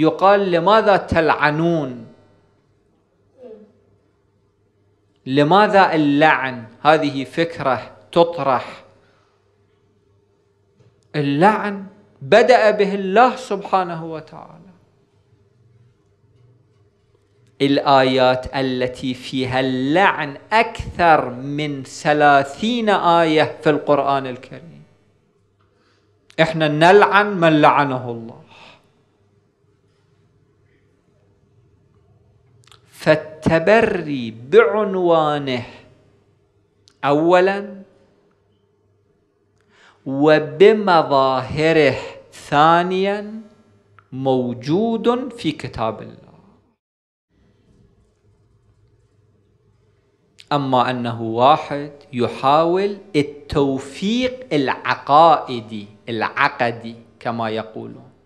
يقال لماذا تلعنون لماذا اللعن هذه فكرة تطرح اللعن بدأ به الله سبحانه وتعالى الآيات التي فيها اللعن أكثر من ثلاثين آية في القرآن الكريم احنا نلعن من لعنه الله التبري بعنوانه اولا وبمظاهره ثانيا موجود في كتاب الله اما انه واحد يحاول التوفيق العقائدي العقدي كما يقولون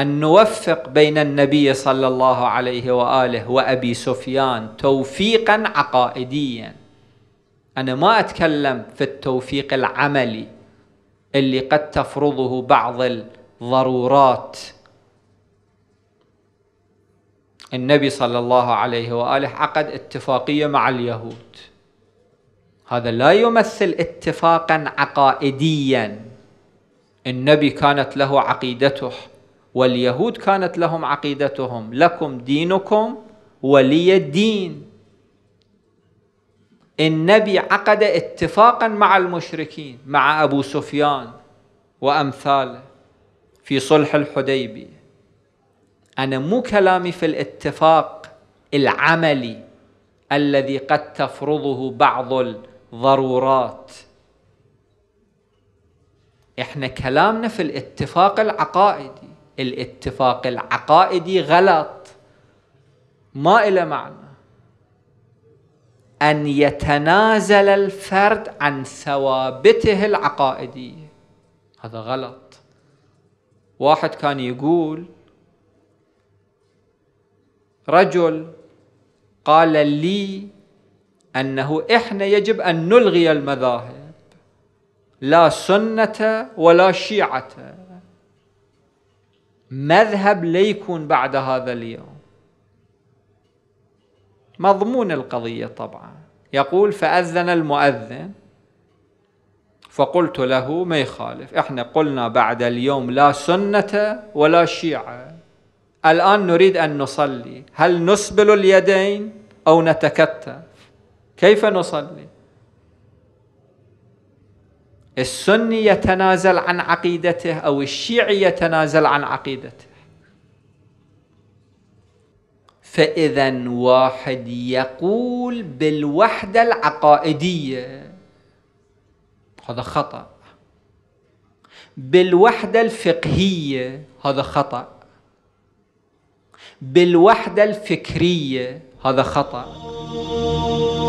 أن نوفق بين النبي صلى الله عليه وآله وأبي سفيان توفيقا عقائديا أنا ما أتكلم في التوفيق العملي اللي قد تفرضه بعض الضرورات النبي صلى الله عليه وآله عقد اتفاقية مع اليهود هذا لا يمثل اتفاقا عقائديا النبي كانت له عقيدته واليهود كانت لهم عقيدتهم لكم دينكم ولي الدين النبي عقد اتفاقا مع المشركين مع ابو سفيان وامثاله في صلح الحديبيه انا مو كلامي في الاتفاق العملي الذي قد تفرضه بعض الضرورات احنا كلامنا في الاتفاق العقائدي الاتفاق العقائدي غلط ما إلى معنى أن يتنازل الفرد عن ثوابته العقائدية هذا غلط واحد كان يقول رجل قال لي أنه إحنا يجب أن نلغي المذاهب لا سنة ولا شيعة مذهب ليكون بعد هذا اليوم مضمون القضية طبعا يقول فأذن المؤذن فقلت له ما يخالف احنا قلنا بعد اليوم لا سنة ولا شيعة الآن نريد أن نصلي هل نسبل اليدين أو نتكتف كيف نصلي السني يتنازل عن عقيدته أو الشيعي يتنازل عن عقيدته فإذا واحد يقول بالوحدة العقائدية هذا خطأ بالوحدة الفقهية هذا خطأ بالوحدة الفكرية هذا خطأ